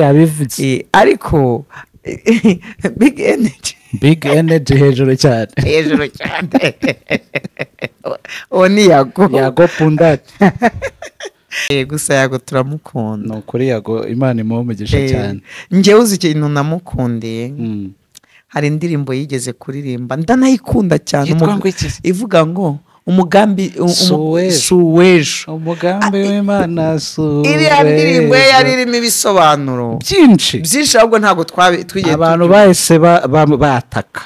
yabivutse eh, ariko big energy big energy hejuru cyane hejuru cyane uwo oh, ni yago yago pundati eh, gusa yago turamukunda ni ukuri yago imana imuha umugisha eh, cyane njyewe uzi ikintu namukundiye hmm. hari indirimbo yigeze kuririmba ndanayikunda cyane ivuga ngo umugambi suwejo umugambi w'imana suwejo iriya ndirimbo yari irimo ibisobanuro byinshi byinshi ahubwo ntabwo twigiye abantu bahise bataka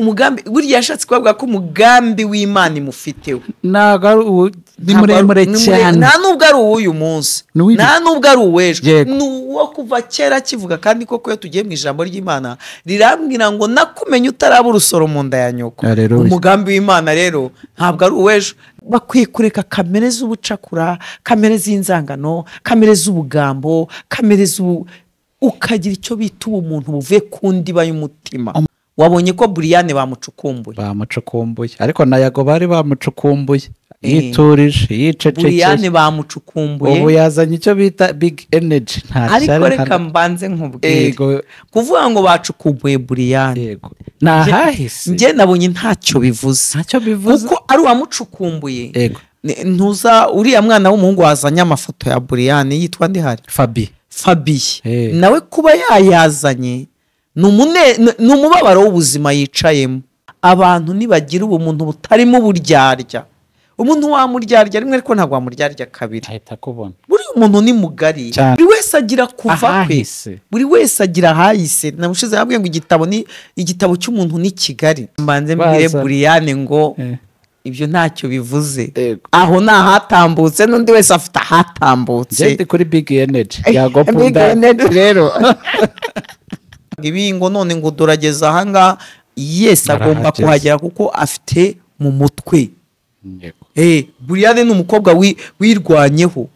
umugambi burya yashatse kubavuga ko umugambi w'imana imufiteho ntabwo ni muremure cyane nta nubwo ari uw'uyu munsi nta nubwo ari uw'ejo ni uwo kuva kera kivuga kandi koko iyo tugiye mu ijambo ry'imana rirambwira ngo nakumenye utaraba urusoro mu nda ya nyoko umugambi w'imana rero ntabwo ari uw'ejo bakwiye kureka kamere z'ubucakura kamere z'inzangano kamere z'ubugambo kamere z'ubu ukagira icyo bita ubumuntu buvuye ku ndiba y'umutima wabonye ko buriyane bamucukumbuye bamucukumbuye ariko na yago bari bamucukumbuye yiturije yicecekeye buriyane bamucukumbuye ubu yazanye icyo bita bigi eneji nta ariko reka mbanze nkubwire kuvuga ngo bacukumbuye buriyane ni ahahise njye nabonye ntacyo bivuze ntacyo bivuze kuko ari uwamucukumbuye ntuza uriya mwana w'umuhungu wazanye amafoto ya buriyane yitwa ndihari fabi Fabi nawe kuba yayazanye ni umubabaro w'ubuzima yicayemo abantu ntibagira ubumuntu butarimo uburyarya umuntu wamuryarya rimwe ariko ntabwo wamuryarya kabiri ahita akubona buriya umuntu ni mugari buri wese agira kuva kwe buri wese agira ahahise namushize yabwiye ngo igitabo ni igitabo cy'umuntu ni kigari mbanze mbwire buriyane ngo eh. ibyo ntacyo bivuze aho ni ahatambutse n'undi wese afite ahatambutse kuri bigi eneji eh, yagopunda rero ibi ngo none ngo durageza ahangaha yesi agomba kuhagera kuko afite mu mutwe Eh, buriyade ni umukobwa wirwanyeho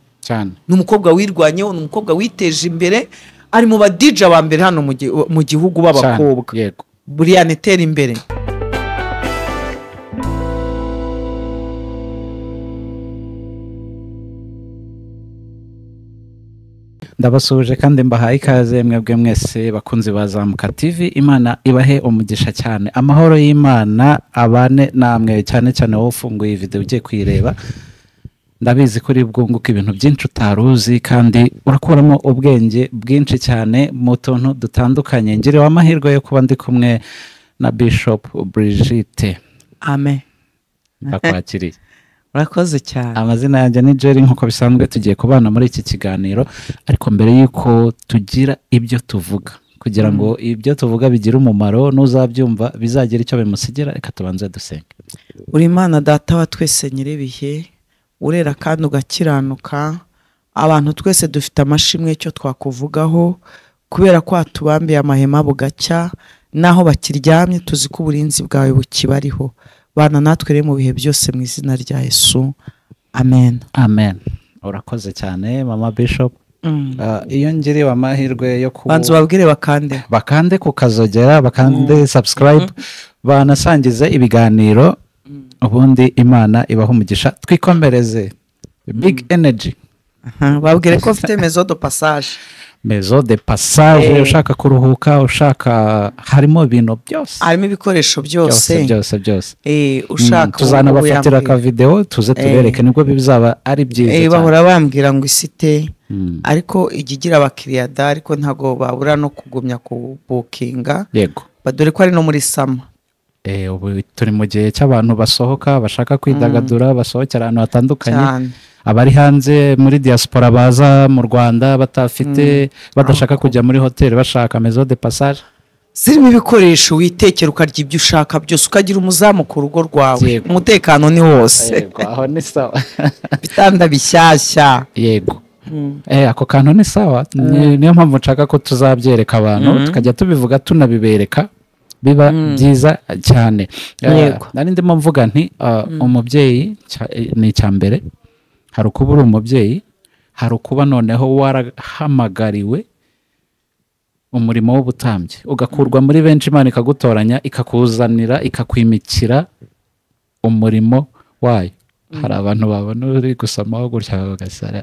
ni umukobwa wirwanyeho ni umukobwa witeje imbere ari mu badija ba mbere hano mu gihugu b'abakobwa buriyane tera imbere ndabasuhuje kandi mbahaye ikaze mwebwe mwese bakunzi ba zamuka tv imana ibahe umugisha cyane amahoro y'imana abane namwe cyane cyane wowe ufunguye videwo ugiye kuyireba ndabizi ko uri bwunguka ibintu byinshi utari uzi kandi urakuramo ubwenge bwinshi cyane mu tuntu dutandukanye ngirewe amahirwe yo kuba ndi kumwe na bishop Brigitte amen bakwakiriye urakoze cyane amazina yanjye ni jerry nk'uko bisanzwe tugiye kubana muri iki kiganiro ariko mbere y'uko tugira ibyo tuvuga kugira ngo mm. ibyo tuvuga bigire umumaro n'uzabyumva bizagira icyo bimusigira reka tubanze dusenge buri mwana data wa twese nyir'ibihe urera kandi ugakiranuka abantu twese dufite amashimwe cyo twakuvugaho kubera ko hatubambiye amahema bugacya n'aho bakiryamye tuzi ko uburinzi bwawe bukibariho bana natwe rero mu bihe byose mu izina rya yesu amen amen urakoze cyane mama bishop mm. uh, iyo ngiriwe amahirwe yo kubu banza ubabwire bakande bakande ku kazogera bakande mm. subscribe mm-hmm. banasangize ibiganiro mm. ubundi imana ibaha umugisha twikomereze big energy babwire ko mfite mezo do passage mezo de pasave eh. ushaka kuruhuka ushaka harimo ibintu byose harimo ibikoresho byose byose byose eh, mm, ushaka tuzanabafatira akavidewo tuze tubereke eh. nibwo bizaba ari byiza bahora bambwira ngo te mm. ariko igigira igira abakiriya da ariko ntabwo babura no kugumya kubukinga yego dore ko ari no muri sama turi mu gihe cy'abantu basohoka bashaka kwidagadura mm. basohokera ahantu hatandukanye abari hanze muri diaspora baza mu rwanda batafite hmm. badashaka kujya muri hoteli bashaka mezo de passage zirimo ibikoresho witekera ukarya ibyo ushaka byose ukagira umuzamu ku rugo rwawe umutekano ni wose aho ni sawa ibitanda bishyashya yego hmm. eh, ako kantu ni sawa eh. niyo mpamvu nshaka ko tuzabyereka abantu hmm. tukajya tubivuga tunabibereka biba byiza cyane eh, nari ndimo mvuga nti umubyeyi ni icya mbere hari ukuba uri umubyeyi hari ukuba noneho warahamagariwe umurimo w'ubutambyi ugakurwa muri benshi imana ikagutoranya ikakuzanira ikakwimikira umurimo wayo hari mm. abantu babona uri gusomaho gutya bagasara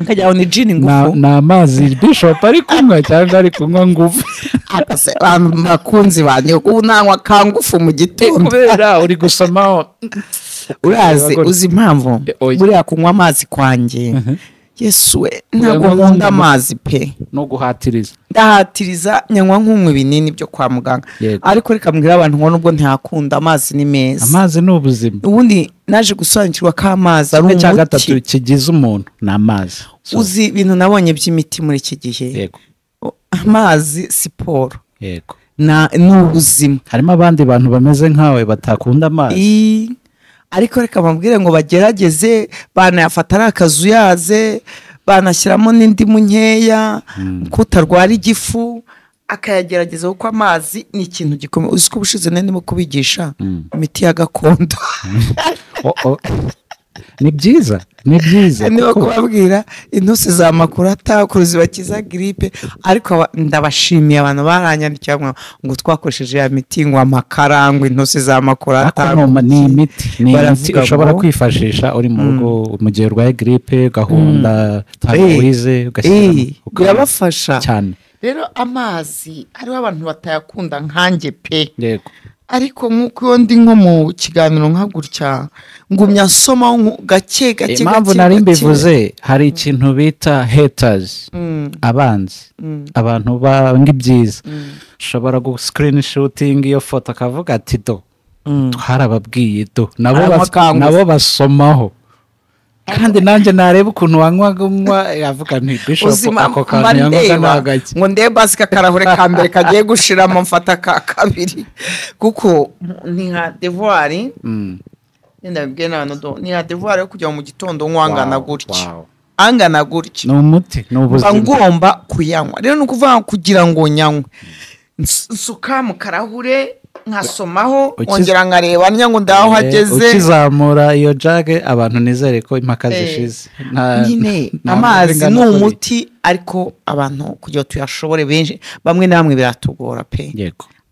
nkajyaho ni jini ngufu ni amazi bishopu ari kunywa cyangwa ari kunywa ngufu bakunzi banjye ubu nanywa ka ngufu mu gitondo kubera uri gusomaho urazi uzi impamvu eh, buriya kunywa amazi kwanjye mhm. yesuwe ntabwo nkunda amazi pe no guhatiriza ndahatiriza nyanywa nk'umwe binini byo kwa muganga ariko reka mbwira abantu ngo nubwo ntihakunda amazi ni meza amazi ni ubuzima ubundi naje gusobanukirwa ko amazi ari umuti cya gatatu kigize umuntu ni amazi uzi ibintu nabonye by'imiti muri iki gihe amazi siporo ni ubuzima harimo abandi bantu bameze nkawe batakunda amazi ariko reka bambwire ngo bagerageze banayafata ari akazuyaze banashyiramo n’indi nkeya hmm. ko utarwara igifu akayagerageza kuko amazi ni ikintu gikomeye uzi ko ubushize nari ndimo kubigisha hmm. imiti ya gakondo hmm. oh, oh. ni byiza ni byiza niba kubabwira intusi za makuru kuruzi bakiza giripe ariko ndabashimiye abantu baranyandikira ngo twakoresheje ya miti ngo amakarangwa intusi za makurata ni imiti ni imiti ushobora kwifashisha uri mu rugo hmm. mu gihe urwaye giripe gahunda tangawize ugashyira birabafasha cyane rero amazi hariho abantu batayakunda nkanjye pe ariko nk'uko iyo ndi nko mu kiganiro nka gutya ngumya nsoma gake eh, gake impamvu nari mbivuze hari ikintu bita hetazi mm. abanzi mm. abantu banga ibyiza ushobora mm. gusikirini shutingi iyo foto akavuga ati do harababwiye do nabo basomaho kandi nanjye nareba ukuntu wanywa unywa yavuga eh, nti bishopu ako kantu yanywaga ni ngo ndebe basi kakarahure ka mbere kagiye gushiramo mfata ka kabiri kuko ni nka devuwari yenda bibwira ni nka devuwari yo kujya mu gitondo nk'uwangana gutya angana gutya ni umuti ni ubuzima ngomba kuyanywa rero ni ukuvuga kugira ngo nyanywe nsuka mu karahure nkasomaho wongera nkareba niyo ngo ndaho eh, hageze ukizamura iyo jage abantu nizere ko impaka eh, zishize nyine amazi ni umuti ariko abantu kugira ngo tuyashobore benshi bamwe na bamwe biratugora pe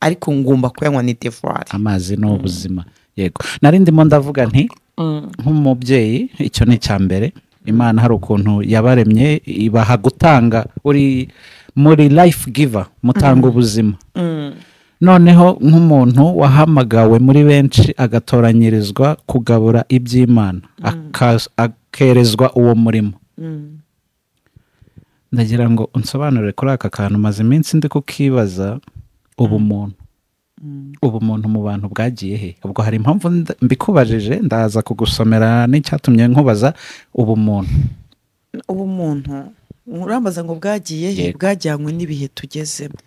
ariko ngomba kuyanywa ni devuwari amazi ni mm. ubuzima yego narindimo ndavuga nti mm. nk'umubyeyi icyo ni icya mbere imana hari ukuntu yabaremye ibaha gutanga uri muri life giver mutanga mm. ubuzima noneho nk'umuntu wahamagawe muri benshi agatoranyirizwa kugabura iby'imana mm. akerezwa uwo murimo mm. ndagira ngo unsobanurire kuri aka kantu maze iminsi ndi kukibaza ubumuntu mm. ubumuntu mu bantu bwagiye he ubwo hari impamvu mbikubajije ndaza kugusomera n'icyatumye nkubaza ubumuntu ubumuntu urambaza ngo bwagiye he bwajyanywe n'ibihe tugezemo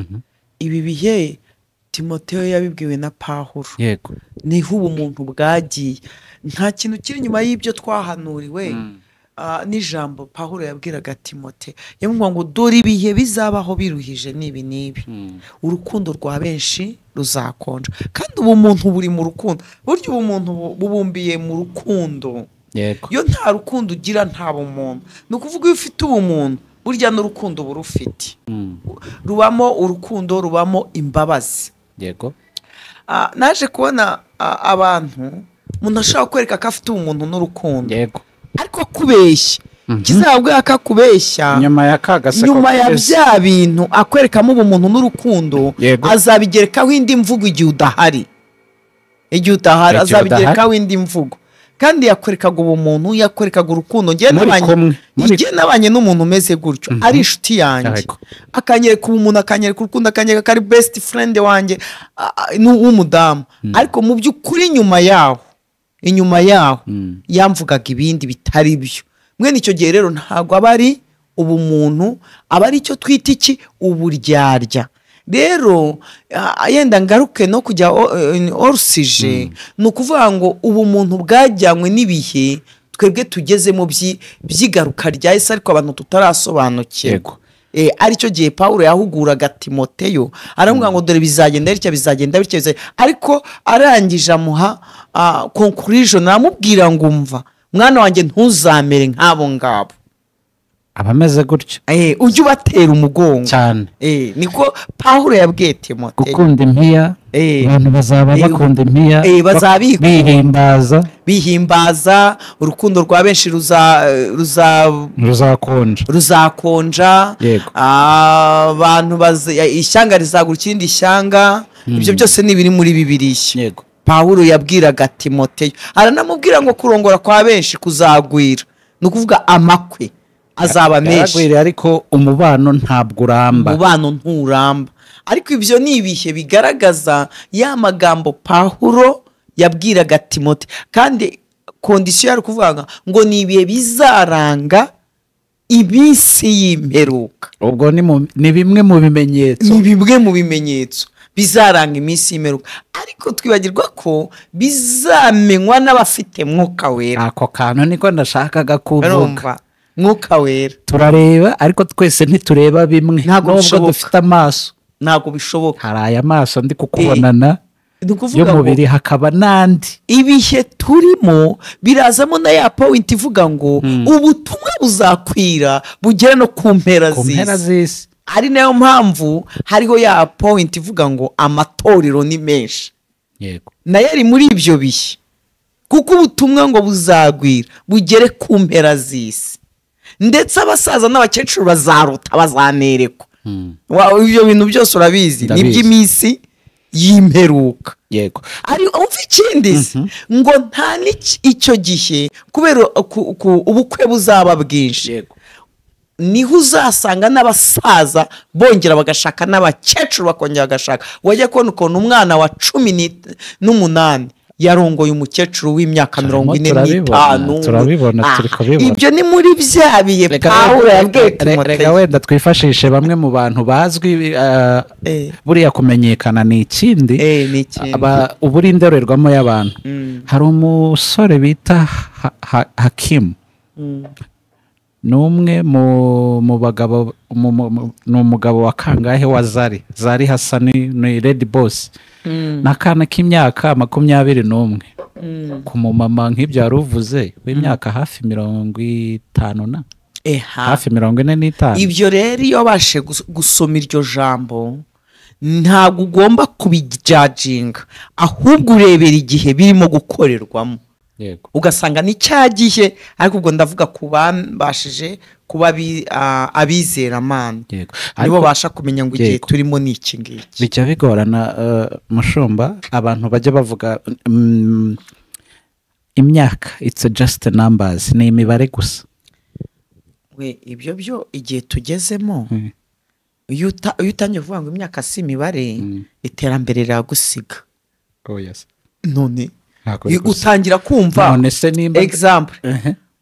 mhm. ibi bihe timoteyo yabibwiwe na pahuro niho ubu muntu bwagiye nta kintu kiri inyuma y'ibyo twahanuriwe hmm. ah, n'ijambo pahuro yabwiraga timote yamubwira ngo dore ibihe bizabaho biruhije n'ibi n'ibi hmm. urukundo rwa benshi ruzakonja kandi ubu muntu buri mu rukundo burya ubu muntu bubumbiye mu rukundo iyo nta rukundo ugira nta bumuntu ni ukuvuga iyo ufite ubumuntu burya n'urukundo uba urufite hmm. rubamo urukundo rubamo imbabazi yego ah, naje kubona ah, abantu umuntu ashobora kwereka ko afite umuntu n'urukundo ariko kubeshya mhm. kizabwe akakubeshya nyuma ya bya bintu akwerekamo ubumuntu n'urukundo azabigerekaho indi mvugo igihe udahari igihe udahari azabigerekaho indi mvugo kandi yakwerekaga ubumuntu yakwerekaga urukundo njye nabanye n'umuntu umeze gutyo mhm. ari inshuti yanjye akanyereka ubumuntu akanyereka urukundo akanyereka ko ari besiti furende wanjye w'umudamu mhm. ariko mu by'ukuri inyuma yaho inyuma yaho mhm. yamvugaga ibindi bitari byo mwene icyo gihe rero ntabwo aba ari ubumuntu aba ari icyo twita iki uburyarya rero yenda ngaruke no kujya e, e, orusije hmm. ni ukuvuga ngo ubu muntu bwajyanywe n'ibihe twebwe tugezemo by'igaruka ryahise ariko abantu tutarasobanukirwa e, aricyo gihe paul yahuguraga timoteyo aramubwira ngo hmm. dore bizagenda bityo bizagenda bityo ariko arangije amuha konkurishoni aramubwira ngo umva mwana wanjye ntuzamere nk'abo ngabo aba ameze gutyo eh, ujye ubatera umugongo cyane eh, niko pawuro yabwiye timote gukunda impiya eh. abantu bazaba bakunda impiya bihimbaza bihimbaza urukundo rwa benshi ruzakonja ruzakonja ah, abantu ishyanga rizagura ikindi shyanga hmm. ibyo byose ni ibiri muri bibiri yego pawuro yabwiraga timoteyo aranamubwira ngo kurongora kwa benshi kuzagwira ni ukuvuga amakwe azaba menshi ariko umubano ntabwo uramba umubano nturamba ariko ibyo ni ibihe bigaragaza ya magambo pahuro yabwiraga timote kandi kondisiyo yari kuvuga ngo ni ibihe bizaranga iminsi y'imperuka ubwo ni bimwe mu bimenyetso ni bimwe mu bimenyetso bizaranga iminsi y'imperuka ariko twibagirwa ko bizamenywa n'abafite mwuka wera ako kantu niko nashakaga kuvuga mwuka wera turareba ariko twese ntitureba bimwe ntabwo dufite amaso ntabwo bishoboka hari aya maso ndi kukubonana eh, y'umubiri hakaba n'andi ibihe turimo birazamo na ya powinti ivuga ngo hmm. ubutumwa buzakwira bugere no ku mpera z'isi ari nayo mpamvu hariho ya powinti ivuga ngo amatorero ni menshi nayo ari muri ibyo bihe kuko ubutumwa ngo buzagwira bugere ku mpera z'isi ndetse abasaza n'abakecuru bazaruta bazanerekwa ibyo bintu byose urabizi ni iby'iminsi y'imperuka yego umva ikindi mhm. ngo nta icyo gihe kubera ubukwe buzaba bwinshi niho uzasanga n'abasaza bongera bagashaka n'abakecuru bakongera bagashaka wajya kubona ukuntu umwana wa cumi n'umunani yarongoye umukecuru w'imyaka mirongo ine n'itanu turabibona ah, turi kubibona ibyo ni muri bya biye pawuro reka wenda twifashishe bamwe mu bantu bazwi ah, eh. buriya kumenyekana ni ikindi eh, ubu indorerwamo y'abantu mm. hari umusore bita hakimu mm. ni umwe mu bagabo ni umugabo wa kangahe wa zari zari hasani ni redi bosi mm. ni k'imyaka makumyabiri n'umwe mm. ku mumama nk'ibyo wari uvuze w'imyaka mm. hafi mirongo itanu na hafi mirongo ine n'itanu ibyo rero iyo bashe gusoma iryo jambo ntabwo ugomba kubijyajinga ahubwo urebera igihe birimo gukorerwamo ugasanga nicyagiye ariko ubwo ndavuga ku bambashije kuba abizeramana nibo basha kumenya ngo igihe turimo ni iki ngiki bijya bigorana e, mushumba abantu bajya bavuga mm, imyaka itse jasite nambazi ni imibare gusa we ibyo byo igihe tugezemo mm. iyo utangiye kuvuga ngo imyaka si imibare mm. iterambere riragusiga oh, none utangira kumva egizampu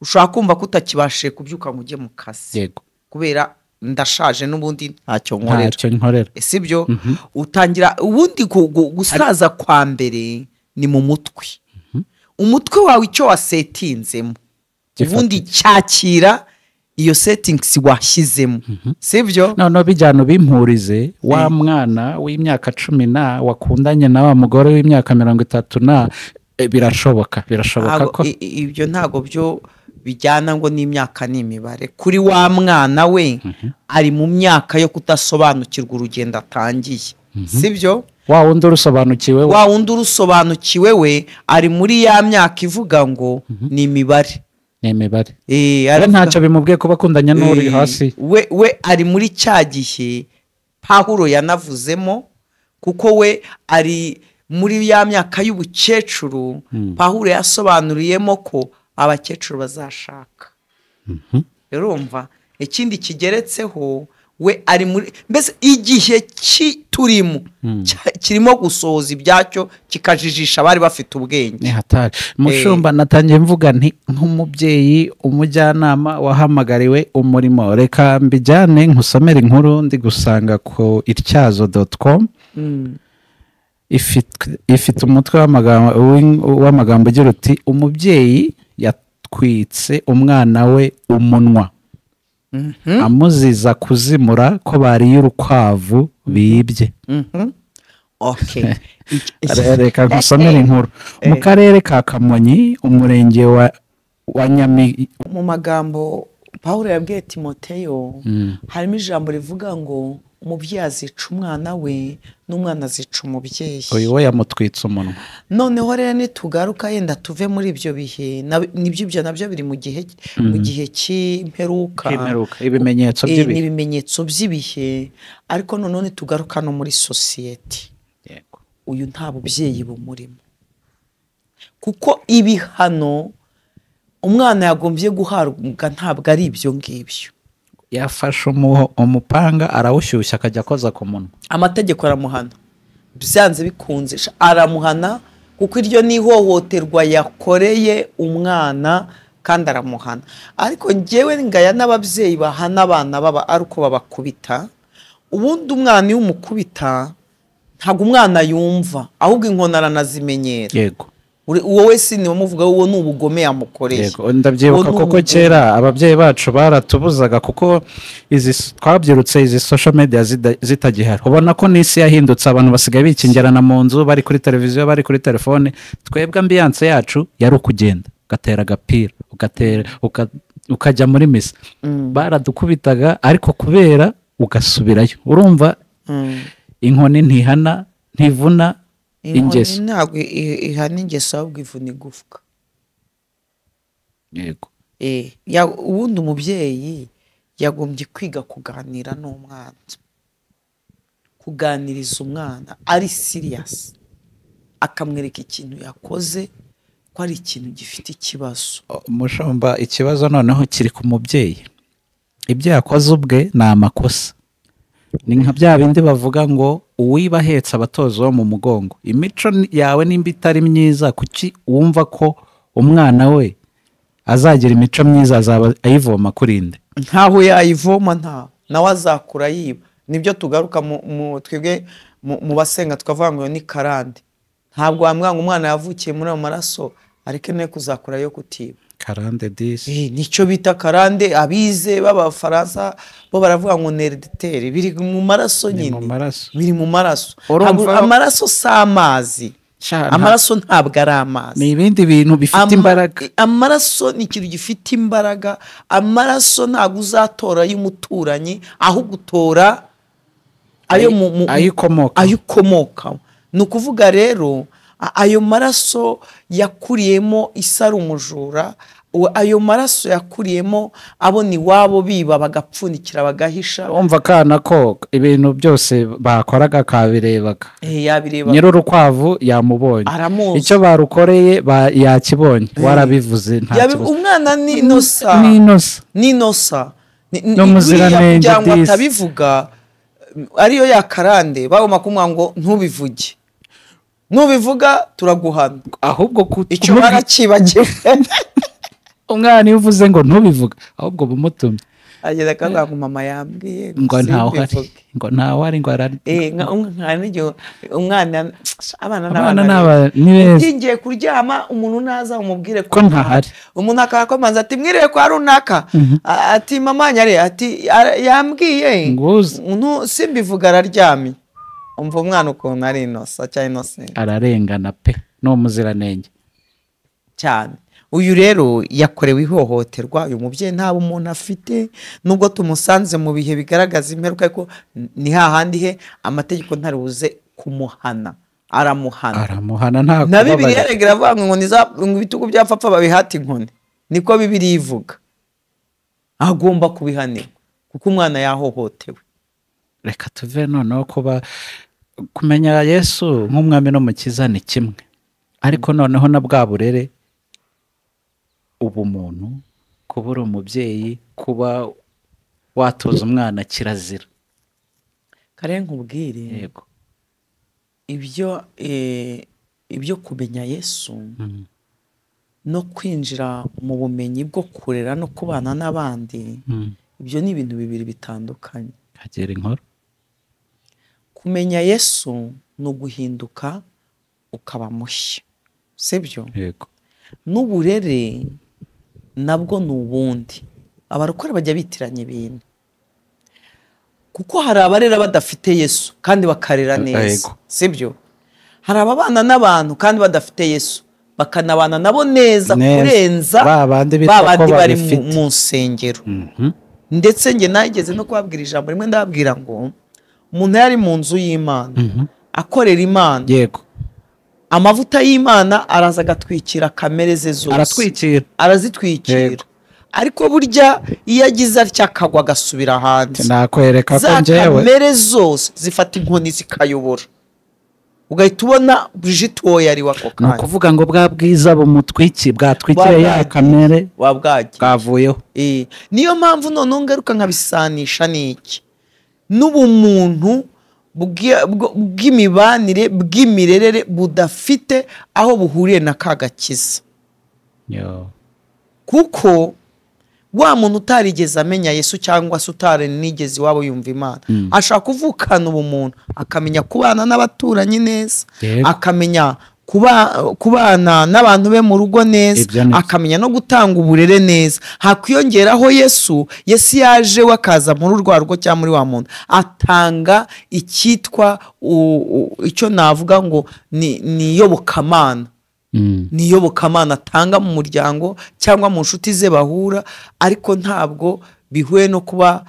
ushobora kumva ko utakibashije kubyuka ngo ujye mu kazi kubera ndashaje n'ubundi ntacyo nkorera eh, si byo mhm. utangira ubundi gusaza kwa mbere ni mu mutwe mhm. umutwe wawe icyo wasetinzemo ubundi cyakira iyo setingisi washyizemo mhm. si byo noneho bijyana ubimpurize wa eh. mwana w'imyaka cumi na wakundanye na wa mugore w'imyaka mirongo itatu na Eh, birashoboka birashoboka ko ibyo ntabwo byo bijyana ngo n'imyaka n'imibare kuri wa mwana we mhm. ari mu myaka yo kudasobanukirwa urugendo atangiye mhm. si byo wa wundi urusobanukiwe we wa wundi urusobanukiwe we ari muri ya myaka ivuga ngo mhm. ni imibare ni imibare eh, ntacyo bimubwiye kuba akundanya n'uri eh, hasi we we ari muri cya gihe pahuro yanavuzemo kuko we ari muri ya myaka y'ubukecuru hmm. pahuro yasobanuriyemo ko abakecuru bazashaka mhm. urumva ikindi kigeretseho we ari muri mbese igihe turimo hmm. kirimo gusohoza ibyacyo kikajijisha abari bafite ubwenge mushumba eh. natangiye mvuga nti nk'umubyeyi umujyanama wahamagariwe umurimo reka mbijyane nkusomere inkuru ndi gusanga ku ityazo doti komu hmm. ifite umutwe w'amagambo ugira uti umubyeyi yatwitse umwana we umunwa mm-hmm. amuziza kuzimura ko bariye urukwavu bibye mm-hmm. reka ngusomere eh. inkuru mu karere ka kamonyi umurenge wa nyami mu magambo paul yabwiye timoteyo mm. harimo ijambo rivuga ngo umubyeyi azica umwana we n'umwana azica umubyeyi uyu we yamutwitse umunwa noneho rero nitugaruka yenda tuve muri ibyo bihe nibyo ibyo nabyo biri mu gihe mu mhm. gihe cy'imperuka ibimenyetso eh, by'ibihe ibimenyetso by'ibihe ariko noneho tugaruka no muri sosiyete uyu nta bubyeyi bumurimo kuko ibihano umwana yagombye guhabwa ntabwo ari ibyo ngibyo yafashe umupanga arawushyushya akajya akoza ku munwa amategeko aramuhana byanze bikunze aramuhana kuko iryo ni ihohoterwa yakoreye umwana kandi aramuhana ariko ngewe ngaya n'ababyeyi bahana abana baba ari uko babakubita ubundi umwana iyo umukubita ntabwo umwana yumva ahubwo inkoni aranazimenyera yego wowe si niba muvuga uwo ni ubugome yamukoreye ndabyibuka kuko kera ababyeyi bacu baratubuzaga kuko twabyirutse izi social media zitagihari ubona ko n'isi yahindutse abantu basigaye bikingirana mu nzu bari kuri televiziyo bari kuri telefone twebwe ambiyanse yacu yari ukugenda ugatera agapira ukajya muri misa mm. baradukubitaga ariko kubera ugasubirayo urumva mm. inkoni ntihana ntivuna ingeso ntabwo ihana ingeso ahubwo ivuna igufwa yego eh, ubundi umubyeyi yagombye kwiga kuganira n'umwana kuganiriza umwana ari siriyasi akamwereka ikintu yakoze ko ari ikintu gifite ikibazo umushumba ikibazo noneho kiri ku mubyeyi ibyo yakoze ubwe ni amakosa ni nka bya bindi bavuga ngo uwiba ahetse abatoza bo mu mugongo imico yawe nimba itari myiza kuki wumva ko umwana we azagira imico myiza azaba ayivoma kurinde ntaho yayivoma nta nawe azakura yiba nibyo tugaruka mu twebwe mu basenga tukavuga ngo ni karande ntabwo wamwanga umwana yavukiye muri ayo maraso ariko ne kuzakurayo kutiba karande disi eh, nicyo bita karande abize b'abafaransa bo baravuga ngo nerediteri biri mu maraso nyine biri mu maraso amaraso si amazi amaraso ntabwo ari amazi ni ibindi bintu bifite imbaraga eh, amaraso ni ikintu gifite imbaraga amaraso ntabwo uzatora y'umuturanyi ahubwo utora ayo ukomokaho ni ukuvuga rero ayo maraso yakuriyemo isari umujura ayo maraso yakuriyemo abona iwabo biba bagapfundikira bagahisha wumva akana ko ibintu byose bakoraga kabirebaga eh, nyir'urukwavu yamubonye icyo barukoreye yakibonye eh. warabivuze nta kibazo umwana ni inosa ni inosa ni umuziranenge atabivuga ariyo yakarande bagomba kumubwira ngo ntubivuge nubivuga turaguhana ahubwo icyo barakibagiwe umwana iyo uvuze ngo ntubivuge ahubwo bumutumye ageze akavuga ngo mama yambwiye ngo ntawuhari ngo ntawuhari ngo arari eh, umwana abana n'abana ni beza ngiye kuryama umuntu naza umubwire ko ntahari umuntu akakomeza ati mwiriwe kwa runaka mhm. ati mama nyare ati yambwiye simbivuga araryamye umva umwana ukuntu ari inosa cyangwa inosenti ararengana pe ni umuziranenge cyane uyu rero yakorewe ihohoterwa uyu mubyeyi nta umuntu afite nubwo tumusanze mu bihe bigaragaza imperuka ko ni hahandi he amategeko ntari kumuhana aramuhana aramuhana ntabwo na bibiri yarengera avuga ngo inkoni ibitugu by'apfapfa babihata inkoni niko bibiri ivuga agomba kubihanirwa kuko umwana yahohotewe reka tuve noneho kuba kumenya yesu nk'umwami n'umukiza ni kimwe ariko noneho na bwa burere ubumuntu kuba uri umubyeyi kuba watuza umwana kirazira kare nkubwire ibyo eh, ibyo kumenya yesu mm-hmm. no kwinjira mu bumenyi bwo kurera no kubana n'abandi mm-hmm. ibyo ni ibintu bibiri bitandukanye nkagera inkoro kumenya yesu ni uguhinduka ukaba mushya sibyo n'uburere nabwo ni ubundi abarokore bajya bitiranya ibintu kuko hari abarera badafite yesu kandi bakarera neza sibyo hari ababana n'abantu kandi badafite yesu bakanabana nabo neza kurenza ba bandi bari mu nsengero mhm. ndetse njye nageze no kubabwira ijambo rimwe ndababwira ngo umuntu yari mu nzu y'imana mhm. akorera imana yego amavuta y'imana araza agatwikira kamere ze zose aratwikira arazitwikira ariko burya iyo agize atya akagwa agasubira hanze nakwereka ko ngewe kamere zose zifata inkoni zikayobora ugahita ubona Brigitte uwo yari wako kanya ni ukuvuga ngo bwa bwiza bumutwiki bwatwikire ya kamere bwavuyeho eh, niyo mpamvu noneho ngaruka nkabisanisha n'iki n'ubumuntu bw'imibanire bw'imirerere budafite aho buhuriye na ka gakiza kuko wa muntu utarigeze amenya yesu cyangwa se utaranigeze iwabo yumva imana mm. ashaka kuvukana ubumuntu akamenya kubana n'abaturanyi neza akamenya kubana n'abantu be mu rugo neza akamenya no gutanga uburere neza hakwiyongeraho yesu yesu yaje wakaza akaza muri urwa rugo cyangwa muri wa muntu atanga icyitwa icyo navuga ngo ni iyobokamana ni iyobokamana mm. atanga mu muryango cyangwa mu nshuti ze bahura ariko ntabwo bihuye no kuba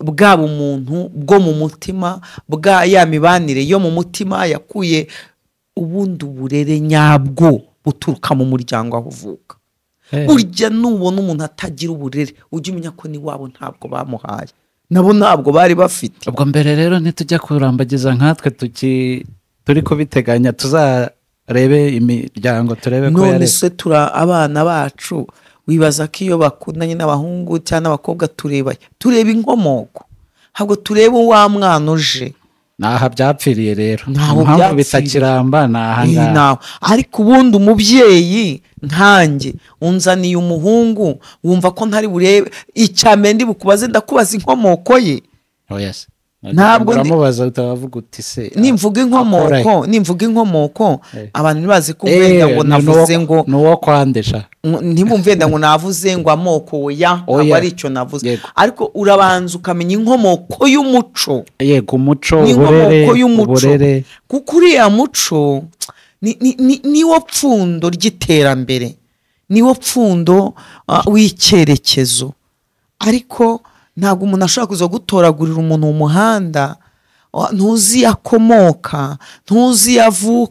bwaba umuntu bwo mu mutima bwa ya mibanire yo mu mutima yakuye ubundi uburere nyabwo buturuka mu muryango aho uvuka eh. burya nubona umuntu atagira uburere ujye umenya ko n'iwabo ntabwo bamuhaye nabo ntabwo bari bafite ubwo mbere rero ntitujya kurambagiza nkatwe turi kubiteganya tuzarebe imiryango turebe ko none se tura abana bacu wibaza ko iyo bakundanye n'abahungu cyangwa n'abakobwa tureba tureba inkomoko ntabwo tureba uwa mwana uje ni byapfiriye rero ntaho byapfiriye bitakiramba ni ariko ubundi umubyeyi nkanjye unzaniye umuhungu wumva ko ntari burebe icya ndi bukubaze ndakubaza inkomoko ye oh, ntabwo uramubaza utavuga uti se ah, nimvuga inkomoko nimvuga inkomoko eh. abantu ntibazi ko wenda eh, ngo navuze ngo ni uwo kwandisha ntibumve ngo navuze ngo amoko ya oh, ntabwo ari icyo navuze ariko urabanza ukamenya inkomoko y'umuco yego umuco uburere kuko uriya muco niwo pfundo ry'iterambere niwo pfundo ah, w'icyerekezo ariko ntabwo umuntu ashobora kuza gutoragurira umuntu mu muhanda ntuzi iyo akomoka ntuzi iyo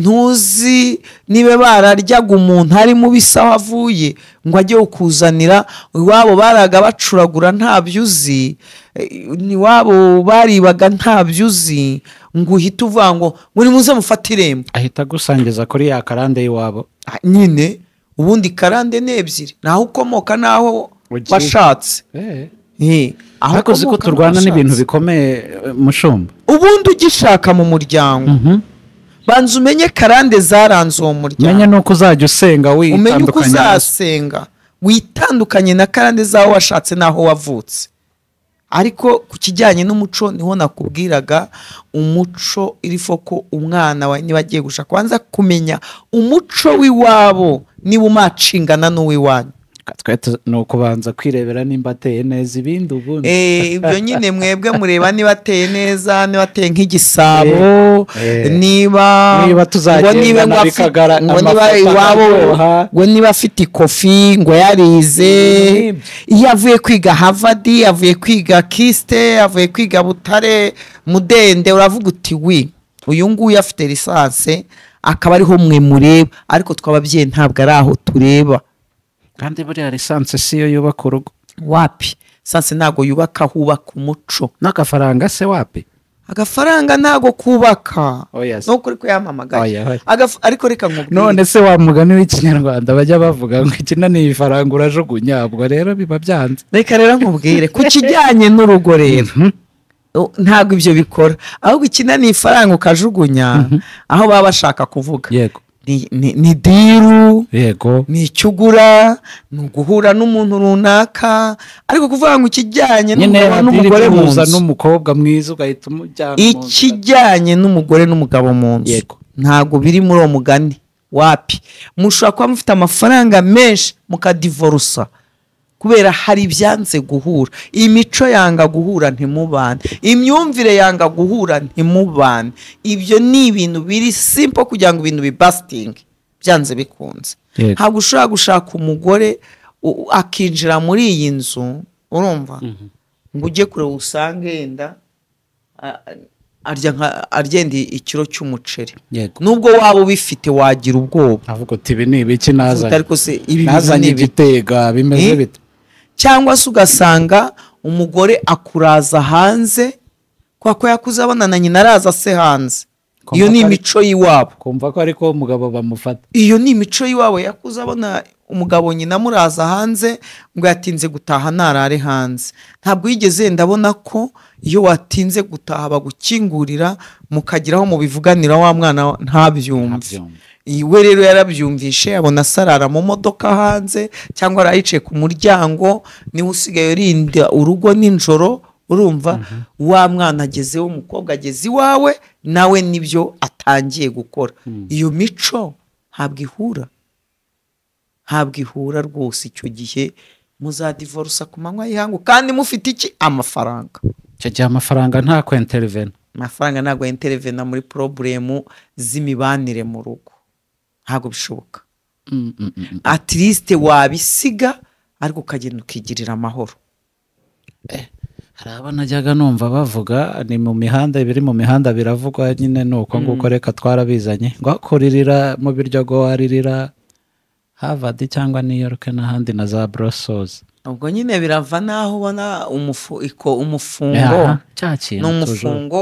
ntuzi niba bararyaga umuntu harimo bisa aho avuye ngo ajye kuzanira iwabo baraga bacuragura nta byuzi iwabo baribaga nta by’uzi ngo uhite uvuga ngo muri muze mufate irembo ahita agusangiza kuri ya karande y'iwabo ah, nyine ubundi karande ni ebyiri naho ukomoka naho washatse ahakoze ko turwana n'ibintu bikomeye eh, mushumba ubundi ugishaka mu muryango mhm. banza umenye karande zaranze uwo muryango umenye n'uko uzajya usenga umenye uko uzasenga witandukanye na karande z'aho washatse n'aho wavutse ariko ku kijyanye n'umuco niho nakubwiraga umuco irifo ko umwana wa niba agiye gushaka kubanza kumenya umuco w'iwabo niba umacingana n'uw'iwanyu ni ukubanza kwirebera nimba ateye neza ibindi ubundi eh, ibyo nyine mwebwe mureba niba ateye neza niba ateye nk'igisabo niba ngo niba afite ikofi ngo yarize mm-hmm. iyo avuye kwiga havadi avuye kwiga kisite avuye kwiga butare mudende uravuga uti wi uyu nguyu afite lisansi akaba ariho mwe mureba ariko twababyeyi ntabwo ari aho tureba kandi buriya lisansi siyo yubaka urugo wapi lisansi ntabwo yubaka hubaka umuco n'agafaranga se wapi agafaranga ntabwo kubaka oh, nuko uri kuyampamagara oh, oh, ariko reka nkubwire none se wa mugani w'ikinyarwanda bajya bavuga ngo ni ifaranga urajugunya ubwo rero biba byanze reka rero nkubwire ku kijyanye n'urugo rero mhm. ntabwo ibyo bikora ahubwo ikina ni ifaranga ukajugunya mhm. aho baba bashaka kuvuga yego ni diru yego ni icyo ugura ni uguhura n'umuntu runaka ariko kuvuga ngo ikijyanye n'umugore mu nzu n'umukobwa mwiza ugahita umujyana ikijyanye n'umugore n'umugabo mu nzu ntabwo biri muri uwo mugani wapi mushobora kuba mufite amafaranga menshi mukadivorusa kubera hari ibyanze guhura imico yanga guhura ntimubane imyumvire yanga guhura ntimubane ibyo ni ibintu biri simpo kugira ngo ibintu bibasitinge byanze bikunze ntabwo ushobora gushaka umugore akinjira muri iyi nzu urumva mhm. ngo ujye kure usange yenda aryenda ikiro cy'umuceri nubwo waba ubifite wagira ubwoba avuga uti ibi ni ibiki nazanye nazanye igitega bimeze eh? bite cyangwa se ugasanga umugore akuraza hanze kwa ko yakuze abana na nyina araza se hanze iyo ni imico y'iwabo kumva ko ariko umugabo bamufata iyo ni imico y'iwabo yakuze abona umugabo nyina amuraza hanze ngo yatinze gutaha ntarare hanze ntabwo yigeze ndabona ko iyo watinze gutaha bagukingurira mukageraho mubivuganira wa mwana ntabyumve we rero yarabyumvishe abona sarara mu modoka hanze cyangwa arayicaye ku muryango niwe usigaye urinda urugo nijoro urumva mhm. wa mwana ageze umukobwa ageze iwawe nawe nibyo atangiye gukora hmm. iyo mico ntabwo ihura ntabwo ihura rwose icyo gihe muzadivorusa ku manywa y'ihangu kandi mufite iki amafaranga icyo gihe amafaranga ntako kwinterivena amafaranga ntabwo yinterivena muri poroburemu z'imibanire mu rugo ntabwo bishoboka mm, mm, mm, atirisite wabisiga ariko ukagenda ukigirira amahoro eh, hari abo najyaga numva bavuga ni mu mihanda ibiri mu mihanda biravugwa nyine ni uko nguko reka twarabizanye ngo kuririra mu biryogo waririra havadi cyangwa new york n'ahandi na za borosozi ubwo nyine birava naho ubona umufungo ni umufungo